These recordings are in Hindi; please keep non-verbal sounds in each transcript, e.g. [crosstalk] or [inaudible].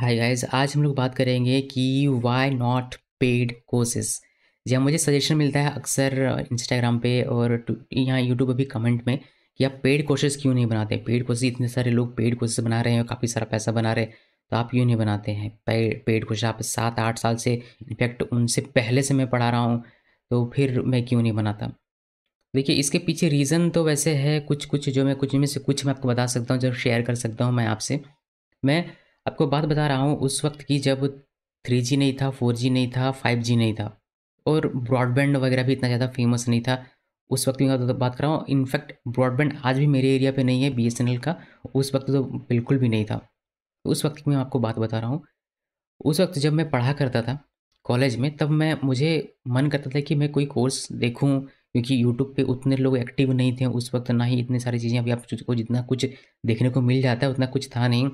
हाय गाइस आज हम लोग बात करेंगे कि वाई नॉट पेड कोर्सेज जी हाँ, मुझे सजेशन मिलता है अक्सर इंस्टाग्राम पे और यहाँ यूट्यूब पर भी कमेंट में कि आप पेड कोर्सेज क्यों नहीं बनाते पेड कोर्सेज इतने सारे लोग पेड कोर्सेज बना रहे हैं और काफ़ी सारा पैसा बना रहे हैं तो आप क्यों नहीं बनाते हैं पेड पेड कोर्सेज आप सात आठ साल से इनफैक्ट उनसे पहले से मैं पढ़ा रहा हूँ तो फिर मैं क्यों नहीं बनाता देखिए इसके पीछे रीज़न तो वैसे है कुछ कुछ जो मैं कुछ में से कुछ मैं आपको बता सकता हूँ जो शेयर कर सकता हूँ मैं आपसे मैं आपको बात बता रहा हूँ उस वक्त की जब थ्री जी नहीं था फोर जी नहीं था फाइव जी नहीं था और ब्रॉडबैंड वगैरह भी इतना ज़्यादा फेमस नहीं था उस वक्त की तो बात कर रहा हूँ इनफैक्ट ब्रॉडबैंड आज भी मेरे एरिया पे नहीं है बी का उस वक्त तो बिल्कुल भी नहीं था उस वक्त की मैं आपको बात बता रहा हूँ उस वक्त जब मैं पढ़ा करता था कॉलेज में तब मैं मुझे मन करता था कि मैं कोई कोर्स देखूँ क्योंकि यूट्यूब पे उतने लोग एक्टिव नहीं थे उस वक्त ना ही इतनी सारी चीज़ें अभी आपको जितना कुछ देखने को मिल जाता है उतना कुछ था नहीं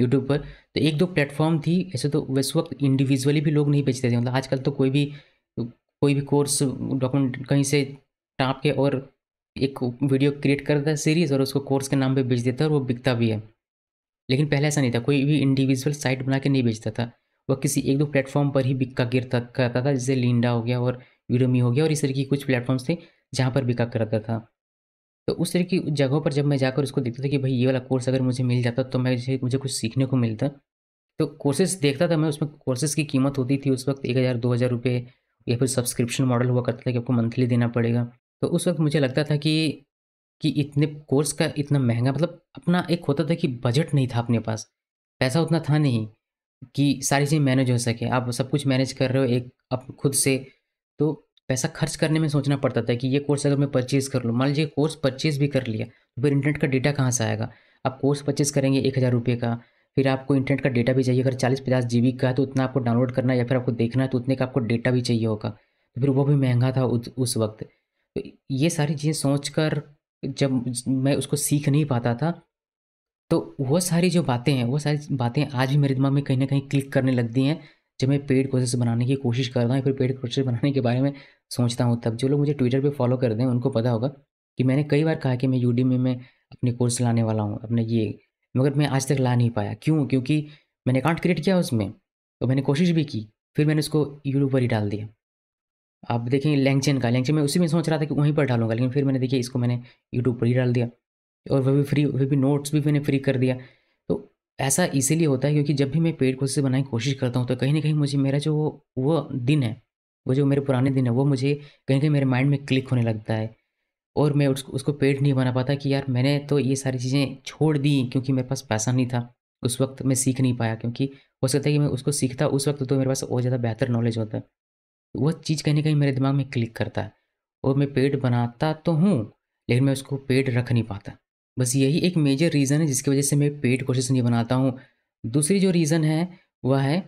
यूट्यूब पर तो एक दो प्लेटफॉर्म थी ऐसे तो उस वक्त इंडिविजुअली भी लोग नहीं बेचते थे मतलब आजकल तो कोई भी कोई भी कोर्स डॉक्यूमेंट कहीं से टाँप के और एक वीडियो क्रिएट करता है सीरीज़ और उसको कोर्स के नाम पे बेच देता है और वो बिकता भी है लेकिन पहले ऐसा नहीं था कोई भी इंडिविजुअल साइट बना के नहीं बेचता था वह किसी एक दो प्लेटफॉर्म पर ही बिका गिरता करता था जैसे लिंडा हो गया और वीडोमी हो गया और इस तरह की कुछ प्लेटफॉर्म्स थे जहाँ पर बिका करता था तो उस तरह की जगहों पर जब मैं जाकर उसको देखता था कि भाई ये वाला कोर्स अगर मुझे मिल जाता तो मैं मुझे कुछ सीखने को मिलता तो कोर्सेज देखता था मैं उसमें कोर्सेज की कीमत होती थी उस वक्त एक हज़ार दो हज़ार रुपये या फिर सब्सक्रिप्शन मॉडल हुआ करता था कि आपको मंथली देना पड़ेगा तो उस वक्त मुझे लगता था कि कि इतने कोर्स का इतना महंगा मतलब अपना एक होता था कि बजट नहीं था अपने पास पैसा उतना था नहीं कि सारी चीज़ें मैनेज हो सके आप सब कुछ मैनेज कर रहे हो एक अप खुद से तो पैसा खर्च करने में सोचना पड़ता था कि ये कोर्स अगर मैं परचेज़ कर लूँ मान लीजिए कोर्स परचेज़ भी कर लिया तो फिर इंटरनेट का डेटा कहाँ से आएगा आप कोर्स परचेज़ करेंगे एक हज़ार रुपये का फिर आपको इंटरनेट का डेटा भी चाहिए अगर चालीस पचास जी बी का है तो उतना आपको डाउनलोड करना या फिर आपको देखना है तो उतने का आपको डेटा भी चाहिए होगा तो फिर वो भी महंगा था उस, वक्त तो ये सारी चीज़ें सोच कर जब मैं उसको सीख नहीं पाता था तो वो सारी जो बातें हैं वो सारी बातें आज भी मेरे दिमाग में कहीं ना कहीं क्लिक करने लगती हैं जब मैं पेड कोर्सेस बनाने की कोशिश कर रहा हूँ फिर पेड कोर्सेज बनाने के बारे में सोचता हूँ तब जो लोग मुझे ट्विटर पर फॉलो कर दें उनको पता होगा कि मैंने कई बार कहा कि मैं यू में अपने कोर्स लाने वाला हूँ अपने ये मगर मैं आज तक ला नहीं पाया क्यों क्योंकि मैंने अकाउंट क्रिएट किया उसमें तो मैंने कोशिश भी की फिर मैंने उसको यूट्यूब पर ही डाल दिया आप देखें लैंगचेन का लैंगचेन मैं उसी में सोच रहा था कि वहीं पर डालूंगा लेकिन फिर मैंने देखिए इसको मैंने यूट्यूब पर ही डाल दिया और वह भी फ्री वह भी नोट्स भी मैंने फ्री कर दिया तो ऐसा इसीलिए होता है क्योंकि जब भी मैं पेड कोर्सेज बनाने की कोशिश करता हूँ तो कहीं ना कहीं मुझे मेरा जो वो दिन है वो जो मेरे पुराने दिन है वो मुझे कहीं कहीं मेरे माइंड में क्लिक होने लगता है और मैं उसको उसको पेट नहीं बना पाता कि यार मैंने तो ये सारी चीज़ें छोड़ दी क्योंकि मेरे पास पैसा नहीं था उस वक्त मैं सीख नहीं पाया क्योंकि हो सकता है कि मैं उसको सीखता उस वक्त तो मेरे पास और ज़्यादा बेहतर नॉलेज होता है वह चीज़ कहीं ना कहीं मेरे दिमाग में क्लिक करता है और मैं पेट बनाता तो हूँ लेकिन मैं उसको पेट रख नहीं पाता बस यही एक मेजर रीज़न है जिसकी वजह से मैं पेट कोशिश नहीं बनाता हूँ दूसरी जो रीज़न है वह है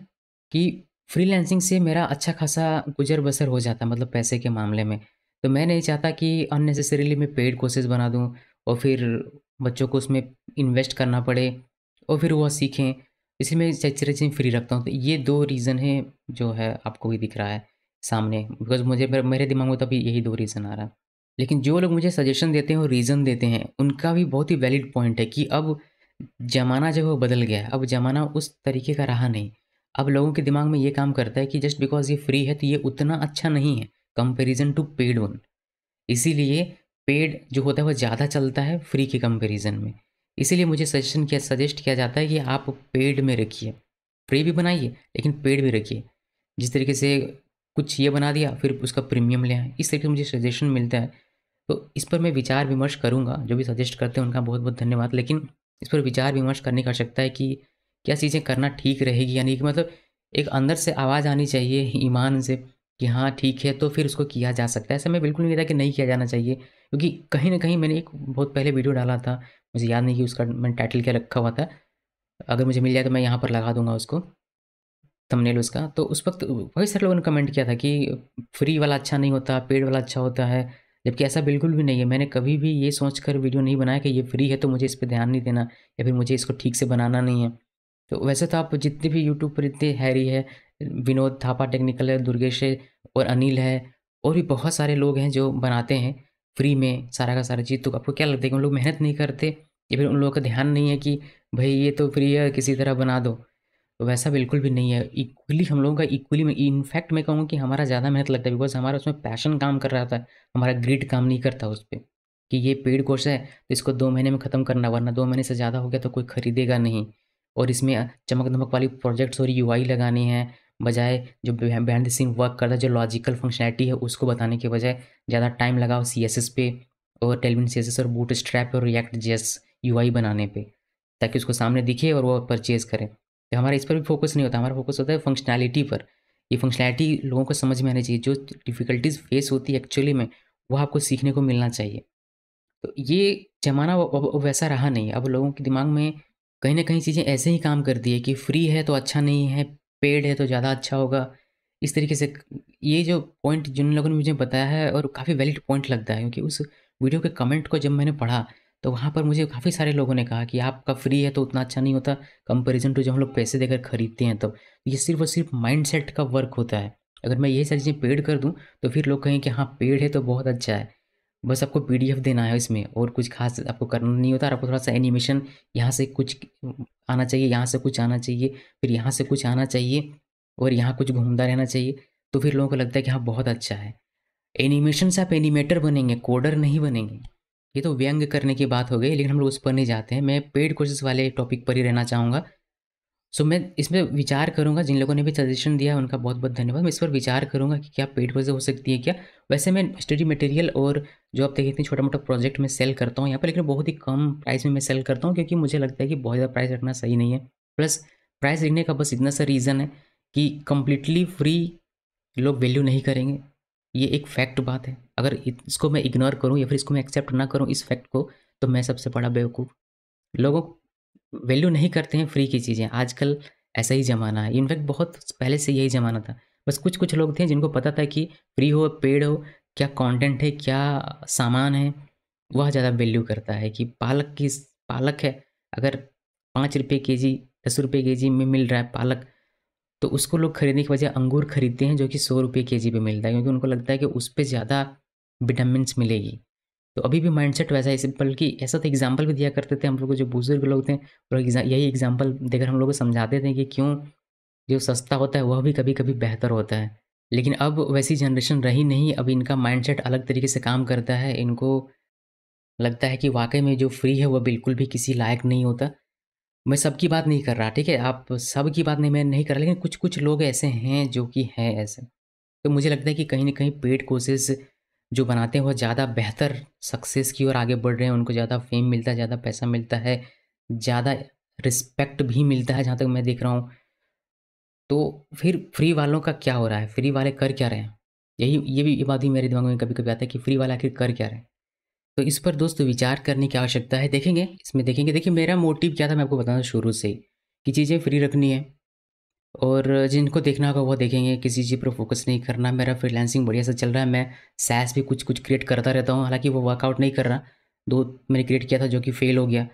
कि फ्रीलैंसिंग से मेरा अच्छा खासा गुजर बसर हो जाता मतलब पैसे के मामले में तो मैं नहीं चाहता कि अननेसेसरीली मैं पेड कोर्सेज बना दूँ और फिर बच्चों को उसमें इन्वेस्ट करना पड़े और फिर वह सीखें इसी मैं चीज़ें फ्री रखता हूँ तो ये दो रीज़न है जो है आपको भी दिख रहा है सामने बिकॉज मुझे मेरे दिमाग में तभी तो यही दो रीज़न आ रहा है लेकिन जो लोग मुझे सजेशन देते हैं और रीज़न देते हैं उनका भी बहुत ही वैलिड पॉइंट है कि अब ज़माना जो है बदल गया है अब ज़माना उस तरीके का रहा नहीं अब लोगों के दिमाग में ये काम करता है कि जस्ट बिकॉज ये फ्री है तो ये उतना अच्छा नहीं है कंपेरिजन टू पेड वन इसीलिए पेड जो होता है वो ज़्यादा चलता है फ्री के कंपेरिजन में इसीलिए मुझे सजेशन किया सजेस्ट किया जाता है कि आप पेड में रखिए फ्री भी बनाइए लेकिन पेड भी रखिए जिस तरीके से कुछ ये बना दिया फिर उसका प्रीमियम ले आए इस तरीके से मुझे सजेशन मिलता है तो इस पर मैं विचार विमर्श करूँगा जो भी सजेस्ट करते हैं उनका बहुत बहुत धन्यवाद लेकिन इस पर विचार विमर्श करने का आवश्यकता है कि क्या चीज़ें करना ठीक रहेगी यानी कि मतलब एक अंदर से आवाज़ आनी चाहिए ईमान से कि हाँ ठीक है तो फिर उसको किया जा सकता है ऐसा मैं बिल्कुल नहीं कहता कि नहीं किया जाना चाहिए क्योंकि कहीं ना कहीं मैंने एक बहुत पहले वीडियो डाला था मुझे याद नहीं कि उसका मैंने टाइटल क्या रखा हुआ था अगर मुझे मिल जाए तो मैं यहाँ पर लगा दूंगा उसको थंबनेल उसका तो उस वक्त बहुत सारे लोगों ने कमेंट किया था कि फ्री वाला अच्छा नहीं होता पेड वाला अच्छा होता है जबकि ऐसा बिल्कुल भी नहीं है मैंने कभी भी ये सोच कर वीडियो नहीं बनाया कि ये फ्री है तो मुझे इस पर ध्यान नहीं देना या फिर मुझे इसको ठीक से बनाना नहीं है तो वैसे तो आप जितने भी यूट्यूब पर इतने हैरी है विनोद थापा टेक्निकल है दुर्गेश है और अनिल है और भी बहुत सारे लोग हैं जो बनाते हैं फ्री में सारा का सारा चीज़ तो आपको क्या लगता है कि उन लोग मेहनत नहीं करते या फिर उन लोगों का ध्यान नहीं है कि भाई ये तो फ्री है किसी तरह बना दो तो वैसा बिल्कुल भी नहीं है इक्वली हम लोगों का इक्वली में इनफैक्ट मैं कहूँगा कि हमारा ज़्यादा मेहनत लगता है बिकॉज हमारा उसमें पैशन काम कर रहा था हमारा ग्रीड काम नहीं करता उस पर कि ये पेड कोर्स है तो इसको दो महीने में ख़त्म करना वरना दो महीने से ज़्यादा हो गया तो कोई ख़रीदेगा नहीं और इसमें चमक दमक वाली प्रोजेक्ट्स और यू लगानी है बजाय जो बैंड सीन वर्क करता है जो लॉजिकल फंक्शनैलिटी है उसको बताने के बजाय ज़्यादा टाइम लगाओ सी एस एस पे और टेलविन सी एस एस और बूट स्ट्रैप और रिएक्ट जेस यू आई बनाने पर ताकि उसको सामने दिखे और वो परचेज़ करें तो हमारा इस पर भी फोकस नहीं होता हमारा फोकस होता है फंक्शनैलिटी पर ये फंक्शनैलिटी लोगों को समझ में आनी चाहिए जो डिफ़िकल्टीज फेस होती है एक्चुअली में वह आपको सीखने को मिलना चाहिए तो ये ज़माना वैसा रहा नहीं अब लोगों के दिमाग में कहीं ना कहीं चीज़ें ऐसे ही काम करती है कि फ्री है तो अच्छा नहीं है पेड है तो ज़्यादा अच्छा होगा इस तरीके से ये जो पॉइंट जिन लोगों ने मुझे बताया है और काफ़ी वैलिड पॉइंट लगता है क्योंकि उस वीडियो के कमेंट को जब मैंने पढ़ा तो वहाँ पर मुझे काफ़ी सारे लोगों ने कहा कि आपका फ्री है तो उतना अच्छा नहीं होता कंपेरिजन टू जब हम लोग पैसे देकर खरीदते हैं तो ये सिर्फ और सिर्फ माइंड का वर्क होता है अगर मैं यही सारी चीज़ें पेड कर दूँ तो फिर लोग कहें कि हाँ पेड है तो बहुत अच्छा है बस आपको पी देना है इसमें और कुछ खास आपको करना नहीं होता और आपको थोड़ा सा एनिमेशन यहाँ से कुछ आना चाहिए यहाँ से कुछ आना चाहिए फिर यहाँ से कुछ आना चाहिए और यहाँ कुछ घूमता रहना चाहिए तो फिर लोगों को लगता है कि हाँ बहुत अच्छा है एनिमेशन से आप एनिमेटर बनेंगे कोडर नहीं बनेंगे ये तो व्यंग करने की बात हो गई लेकिन हम लोग उस पर नहीं जाते हैं मैं पेड कोर्सेज वाले टॉपिक पर ही रहना चाहूँगा सो मैं इसमें विचार करूँगा जिन लोगों ने भी सजेशन दिया उनका बहुत बहुत धन्यवाद मैं इस पर विचार करूँगा कि क्या पेड वजह हो सकती है क्या वैसे मैं स्टडी मटेरियल और जो आप देखिए इतनी छोटा मोटा प्रोजेक्ट में सेल करता हूँ यहाँ पर लेकिन बहुत ही कम प्राइस में मैं सेल करता हूँ क्योंकि मुझे लगता है कि बहुत ज़्यादा प्राइस रखना सही नहीं है प्लस प्राइस रखने का बस इतना सा रीज़न है कि कम्प्लीटली फ्री लोग वैल्यू नहीं करेंगे ये एक फैक्ट बात है अगर इसको मैं इग्नोर करूँ या फिर इसको मैं एक्सेप्ट ना करूँ इस फैक्ट को तो मैं सबसे बड़ा बेवकूफ़ लोगों वैल्यू नहीं करते हैं फ्री की चीज़ें आजकल ऐसा ही ज़माना है इनफैक्ट बहुत पहले से यही ज़माना था बस कुछ कुछ लोग थे जिनको पता था कि फ्री हो पेड हो क्या कंटेंट है क्या सामान है वह ज़्यादा वैल्यू करता है कि पालक की पालक है अगर पाँच रुपये के जी दस रुपये के जी में मिल रहा है पालक तो उसको लोग खरीदने की वजह अंगूर खरीदते हैं जो कि सौ रुपये के जी पर मिलता है क्योंकि उनको लगता है कि उस पर ज़्यादा विटामिन मिलेगी तो अभी भी माइंडसेट वैसा ही बल्कि ऐसा तो एग्जाम्पल भी दिया करते थे हम लोग को जो बुजुर्ग लोग थे और यही एग्जाम्पल देकर हम लोग को समझाते थे कि क्यों जो सस्ता होता है वह भी कभी कभी बेहतर होता है लेकिन अब वैसी जनरेशन रही नहीं अब इनका माइंडसेट अलग तरीके से काम करता है इनको लगता है कि वाकई में जो फ्री है वह बिल्कुल भी किसी लायक नहीं होता मैं सबकी बात नहीं कर रहा ठीक है आप सब की बात नहीं मैं नहीं कर रहा लेकिन कुछ कुछ लोग ऐसे हैं जो कि हैं ऐसे तो मुझे लगता है कि कहीं ना कहीं पेड कोर्सेज जो बनाते हैं वो ज़्यादा बेहतर सक्सेस की ओर आगे बढ़ रहे हैं उनको ज़्यादा फेम मिलता है ज़्यादा पैसा मिलता है ज़्यादा रिस्पेक्ट भी मिलता है जहाँ तक मैं देख रहा हूँ तो फिर फ्री वालों का क्या हो रहा है फ्री वाले कर क्या रहे हैं यही ये भी ये बात भी मेरे दिमाग में कभी कभी आता है कि फ्री वाला आखिर कर क्या रहे हैं तो इस पर दोस्त विचार करने की आवश्यकता है देखेंगे इसमें देखेंगे देखिए मेरा मोटिव क्या था मैं आपको बताना शुरू से ही कि चीज़ें फ्री रखनी है और जिनको देखना होगा वो देखेंगे किसी चीज़ पर फोकस नहीं करना मेरा फ्रीलांसिंग बढ़िया से चल रहा है मैं सैस भी कुछ कुछ क्रिएट करता रहता हूँ हालांकि वो वर्कआउट नहीं कर रहा दो मैंने क्रिएट किया था जो कि फेल हो गया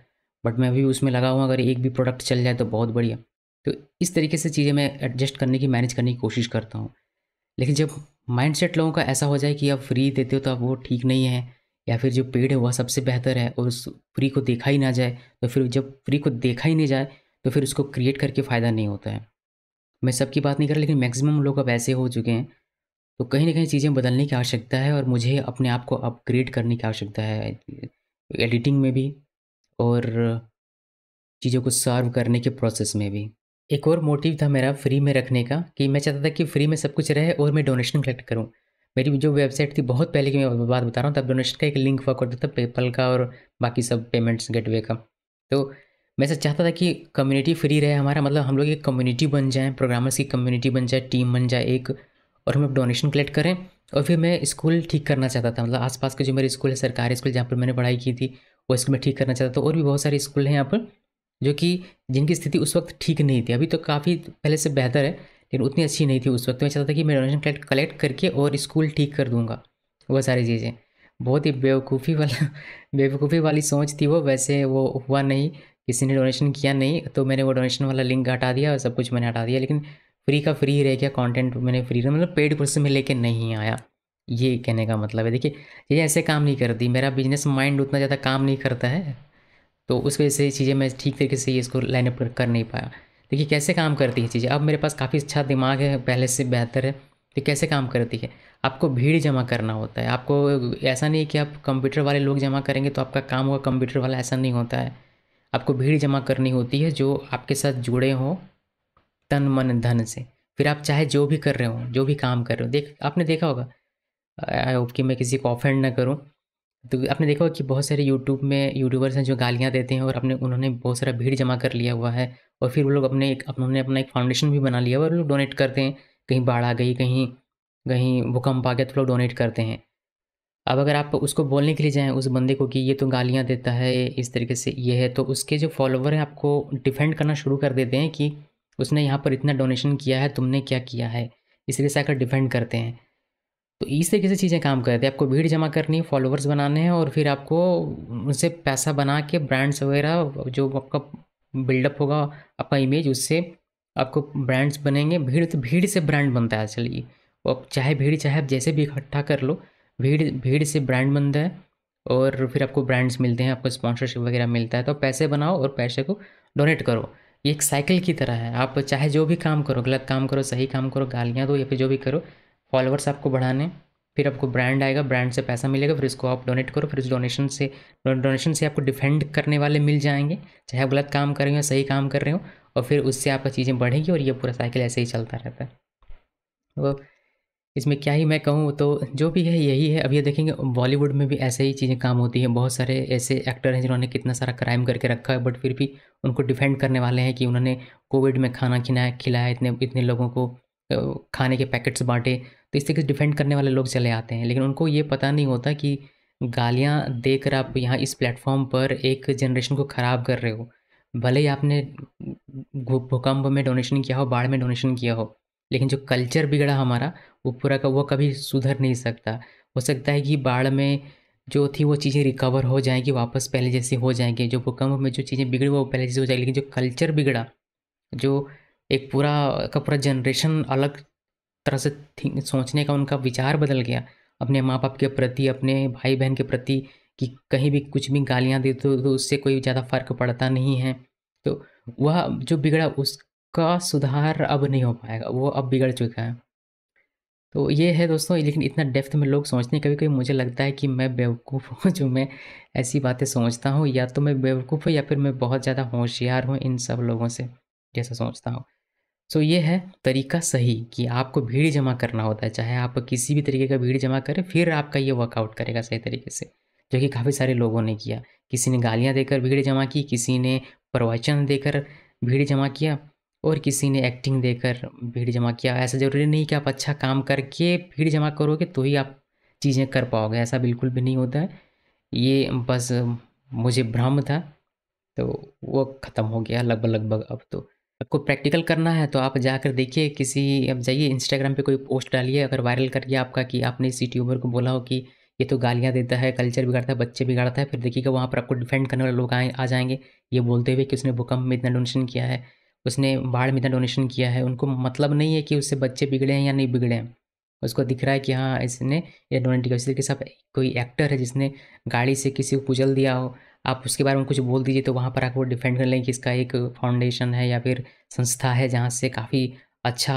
बट मैं अभी उसमें लगा हुआ अगर एक भी प्रोडक्ट चल जाए तो बहुत बढ़िया तो इस तरीके से चीज़ें मैं एडजस्ट करने की मैनेज करने की कोशिश करता हूँ लेकिन जब माइंडसेट लोगों का ऐसा हो जाए कि आप फ्री देते हो तो आप वो ठीक नहीं है या फिर जो पेड है वह सबसे बेहतर है और उस फ्री को देखा ही ना जाए तो फिर जब फ्री को देखा ही नहीं जाए तो फिर उसको क्रिएट करके फ़ायदा नहीं होता है मैं सबकी बात नहीं कर रहा लेकिन मैक्सिमम लोग अब ऐसे हो चुके हैं तो कहीं ना कहीं चीज़ें बदलने की आवश्यकता है और मुझे अपने आप को अपग्रेड करने की आवश्यकता है एडिटिंग में भी और चीज़ों को सर्व करने के प्रोसेस में भी एक और मोटिव था मेरा फ्री में रखने का कि मैं चाहता था कि फ्री में सब कुछ रहे और मैं डोनेशन कलेक्ट करूँ मेरी जो वेबसाइट थी बहुत पहले की मैं बात बता रहा हूँ तब डोनेशन का एक लिंक हुआ करता था पेपल का और बाकी सब पेमेंट्स गेटवे का तो मैं सब चाहता था कि कम्युनिटी फ्री रहे हमारा मतलब हम लोग एक कम्युनिटी बन जाएँ प्रोग्रामर्स की कम्युनिटी बन जाए टीम बन जाए एक और हम लोग डोनेशन कलेक्ट करें और फिर मैं स्कूल ठीक करना चाहता था मतलब आसपास के जो मेरे स्कूल है सरकारी स्कूल जहाँ पर मैंने पढ़ाई की थी वो स्कूल में ठीक करना चाहता था तो और भी बहुत सारे स्कूल हैं यहाँ पर जो कि जिनकी स्थिति उस वक्त ठीक नहीं थी अभी तो काफ़ी पहले से बेहतर है लेकिन उतनी अच्छी नहीं थी उस वक्त तो मैं चाहता था कि मैं डोनेशन कलेक्ट कलेक्ट करके और स्कूल ठीक कर दूँगा वह सारी चीज़ें बहुत ही बेवकूफ़ी वाला [laughs] बेवकूफ़ी वाली सोच थी वो वैसे वो हुआ नहीं किसी ने डोनेशन किया नहीं तो मैंने वो डोनेशन वाला लिंक हटा दिया और सब कुछ मैंने हटा दिया लेकिन फ्री का फ्री रह गया कॉन्टेंट मैंने फ्री रहा मतलब पेड कोर्स में लेके नहीं आया ये कहने का मतलब है देखिए ये ऐसे काम नहीं करती मेरा बिजनेस माइंड उतना ज़्यादा काम नहीं करता है तो उस वजह से चीज़ें मैं ठीक तरीके से इसको लाइनअप अप कर नहीं पाया देखिए कैसे काम करती है चीज़ें अब मेरे पास काफ़ी अच्छा दिमाग है पहले से बेहतर है तो कैसे काम करती है आपको भीड़ जमा करना होता है आपको ऐसा नहीं है कि आप कंप्यूटर वाले लोग जमा करेंगे तो आपका काम होगा कंप्यूटर वाला ऐसा नहीं होता है आपको भीड़ जमा करनी होती है जो आपके साथ जुड़े हों तन मन धन से फिर आप चाहे जो भी कर रहे हो जो भी काम कर रहे हो देख आपने देखा होगा आई होप कि मैं किसी को ऑफेंड ना करूं तो आपने देखा होगा कि बहुत सारे यूट्यूब में यूट्यूबर्स हैं जो गालियां देते हैं और अपने उन्होंने बहुत सारा भीड़ जमा कर लिया हुआ है और फिर वो लोग अपने एक उन्होंने अपना एक फाउंडेशन भी बना लिया हुआ और लोग डोनेट करते हैं कहीं बाढ़ आ गई कहीं कहीं भूकंप आ गया तो लोग डोनेट करते हैं अब अगर आप उसको बोलने के लिए जाएँ उस बंदे को कि ये तो गालियाँ देता है इस तरीके से ये है तो उसके जो फॉलोवर हैं आपको डिफेंड करना शुरू कर देते हैं कि उसने यहाँ पर इतना डोनेशन किया है तुमने क्या किया है इसलिए से आकर डिफेंड करते हैं तो इस तरीके से चीज़ें काम करते हैं आपको भीड़ जमा करनी है फॉलोवर्स बनाने हैं और फिर आपको उनसे पैसा बना के ब्रांड्स वगैरह जो आपका बिल्डअप होगा आपका इमेज उससे आपको ब्रांड्स बनेंगे भीड़ तो भीड़ से ब्रांड बनता है चलिए और चाहे भीड़ चाहे आप जैसे भी इकट्ठा कर लो भीड़ भीड़ से ब्रांड बनता है और फिर आपको ब्रांड्स मिलते हैं आपको स्पॉन्सरशिप वगैरह मिलता है तो पैसे बनाओ और पैसे को डोनेट करो ये एक साइकिल की तरह है आप चाहे जो भी काम करो गलत काम करो सही काम करो गालियाँ दो या फिर जो भी करो फॉलोअर्स आपको बढ़ाने फिर आपको ब्रांड आएगा ब्रांड से पैसा मिलेगा फिर इसको आप डोनेट करो फिर उस डोनेशन से डोनेशन से आपको डिफेंड करने वाले मिल जाएंगे चाहे आप गलत काम कर रहे हो सही काम कर रहे हो और फिर उससे आपका चीज़ें बढ़ेंगी और ये पूरा साइकिल ऐसे ही चलता रहता है तो इसमें क्या ही मैं कहूँ तो जो भी है यही है अब ये देखेंगे बॉलीवुड में भी ऐसे ही चीज़ें काम होती हैं बहुत सारे ऐसे एक्टर हैं जिन्होंने कितना सारा क्राइम करके रखा है बट फिर भी उनको डिफेंड करने वाले हैं कि उन्होंने कोविड में खाना खिलाया खिलाया इतने इतने लोगों को खाने के पैकेट्स बांटे तो इस तरीके से डिफेंड करने वाले लोग चले आते हैं लेकिन उनको ये पता नहीं होता कि गालियाँ देकर आप यहाँ इस प्लेटफॉर्म पर एक जनरेशन को ख़राब कर रहे हो भले ही आपने भूकंप में डोनेशन किया हो बाढ़ में डोनेशन किया हो लेकिन जो कल्चर बिगड़ा हमारा वो पूरा का वो कभी सुधर नहीं सकता हो सकता है कि बाढ़ में जो थी वो चीज़ें रिकवर हो जाएंगी वापस पहले जैसे हो जाएंगी जो भूकंप में जो चीज़ें बिगड़ी वो पहले जैसे हो जाएगी लेकिन जो कल्चर बिगड़ा जो एक पूरा का पूरा जनरेशन अलग तरह से सोचने का उनका विचार बदल गया अपने माँ बाप के प्रति अपने भाई बहन के प्रति कि कहीं भी कुछ भी गालियाँ दे तो, तो उससे कोई ज़्यादा फ़र्क पड़ता नहीं है तो वह जो बिगड़ा उसका सुधार अब नहीं हो पाएगा वो अब बिगड़ चुका है तो ये है दोस्तों लेकिन इतना डेफ्थ में लोग सोचते हैं कभी कभी मुझे लगता है कि मैं बेवकूफ़ [laughs] हूँ जो मैं ऐसी बातें सोचता हूँ या तो मैं बेवकूफ़ हूँ या फिर मैं बहुत ज़्यादा होशियार हूँ इन सब लोगों से जैसा सोचता हूँ सो तो ये है तरीका सही कि आपको भीड़ जमा करना होता है चाहे आप किसी भी तरीके का भीड़ जमा करें फिर आपका ये वर्कआउट करेगा सही तरीके से जो कि काफ़ी सारे लोगों ने किया किसी ने गालियाँ देकर भीड़ जमा की किसी ने प्रवचन देकर भीड़ जमा किया और किसी ने एक्टिंग देकर भीड़ जमा किया ऐसा ज़रूरी नहीं कि आप अच्छा काम करके भीड़ जमा करोगे तो ही आप चीज़ें कर पाओगे ऐसा बिल्कुल भी नहीं होता है ये बस मुझे भ्रम था तो वो ख़त्म हो गया लगभग लगभग अब तो आपको प्रैक्टिकल करना है तो आप जाकर देखिए किसी अब जाइए इंस्टाग्राम पे कोई पोस्ट डालिए अगर वायरल कर गया आपका कि आपने इस यूट्यूबर को बोला हो कि ये तो गालियाँ देता है कल्चर बिगाड़ता है बच्चे बिगाड़ता है फिर देखिएगा वहाँ पर आपको डिफेंड करने वाले लोग आए आ जाएंगे ये बोलते हुए कि उसने भूकंप में इतना डोनेशन किया है उसने बाढ़ में इतना डोनेशन किया है उनको मतलब नहीं है कि उससे बच्चे बिगड़े हैं या नहीं बिगड़े हैं उसको दिख रहा है कि हाँ इसने ये डोनेट किया इसलिए कि सब कोई एक्टर है जिसने गाड़ी से किसी को कुचल दिया हो आप उसके बारे में कुछ बोल दीजिए तो वहाँ पर वो डिफेंड कर लें कि इसका एक फाउंडेशन है या फिर संस्था है जहाँ से काफ़ी अच्छा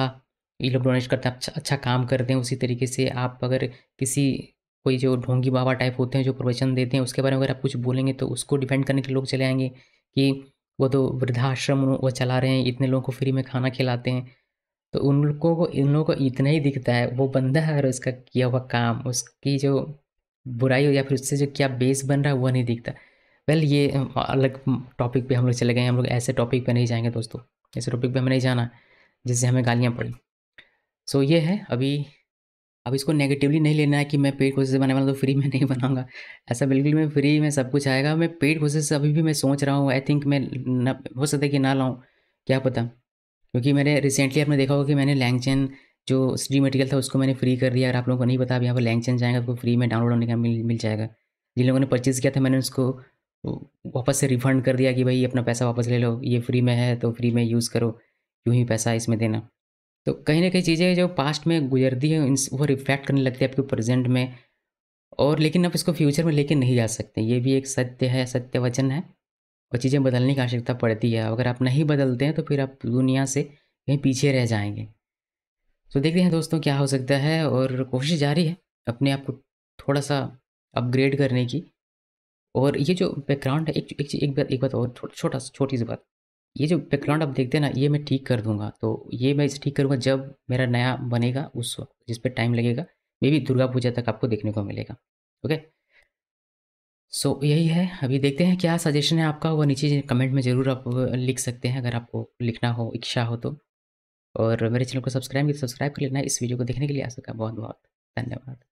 ये लोग डोनेट करते हैं अच्छा अच्छा काम करते हैं उसी तरीके से आप अगर किसी कोई जो ढोंगी बाबा टाइप होते हैं जो प्रवचन देते हैं उसके बारे में अगर आप कुछ बोलेंगे तो उसको डिफेंड करने के लोग चले आएंगे कि वो तो वृद्धाश्रम वो चला रहे हैं इतने लोगों को फ्री में खाना खिलाते हैं तो उन लोगों को इन लोगों को इतना ही दिखता है वो बंदा है उसका किया हुआ काम उसकी जो बुराई हो या फिर उससे जो क्या बेस बन रहा है वह नहीं दिखता वेल well, ये अलग टॉपिक पे हम लोग चले गए हम लोग ऐसे टॉपिक पे नहीं जाएंगे दोस्तों ऐसे टॉपिक पे हमें नहीं जाना जिससे हमें गालियाँ पड़ी सो so, ये है अभी अब इसको नेगेटिवली नहीं लेना है कि मैं पेड कोर्सेज बनाने वाला तो फ्री में नहीं बनाऊंगा ऐसा बिल्कुल मैं फ्री में सब कुछ आएगा मैं पेड कोर्सेज अभी भी मैं सोच रहा हूँ आई थिंक मैं न, हो सकता है कि ना लाऊँ क्या पता क्योंकि मैंने रिसेंटली आपने देखा होगा कि मैंने लैंगचेन जो स्टडी मटेरियल था उसको मैंने फ्री कर दिया अगर आप लोगों को नहीं पता अब यहाँ पर लैंगचेन जाएंगे आपको फ्री में डाउनलोड होने का मिल मिल जाएगा जिन लोगों ने परचेज़ किया था मैंने उसको वापस से रिफंड कर दिया कि भाई अपना पैसा वापस ले लो ये फ्री में है तो फ्री में यूज़ करो क्यों ही पैसा इसमें देना तो कहीं ना कहीं चीज़ें जो पास्ट में गुजरती है वो रिफ्लेक्ट करने लगती है आपके प्रेजेंट में और लेकिन आप इसको फ्यूचर में लेके नहीं जा सकते ये भी एक सत्य है सत्य वचन है और चीज़ें बदलने की आवश्यकता पड़ती है अगर आप नहीं बदलते हैं तो फिर आप दुनिया से कहीं पीछे रह जाएंगे तो देखते हैं दोस्तों क्या हो सकता है और कोशिश जारी है अपने आप को थोड़ा सा अपग्रेड करने की और ये जो बैकग्राउंड है एक एक एक बात एक बात और छोटा छोटी सी बात ये जो बैकग्राउंड आप देखते हैं ना ये मैं ठीक कर दूंगा तो ये मैं इसे ठीक करूँगा जब मेरा नया बनेगा उस वक्त जिस पर टाइम लगेगा मे भी दुर्गा पूजा तक आपको देखने को मिलेगा ओके सो so, यही है अभी देखते हैं क्या सजेशन है आपका वो नीचे कमेंट में ज़रूर आप लिख सकते हैं अगर आपको लिखना हो इच्छा हो तो और मेरे चैनल को सब्सक्राइब सब्सक्राइब कर लेना इस वीडियो को देखने के लिए आ सका बहुत बहुत धन्यवाद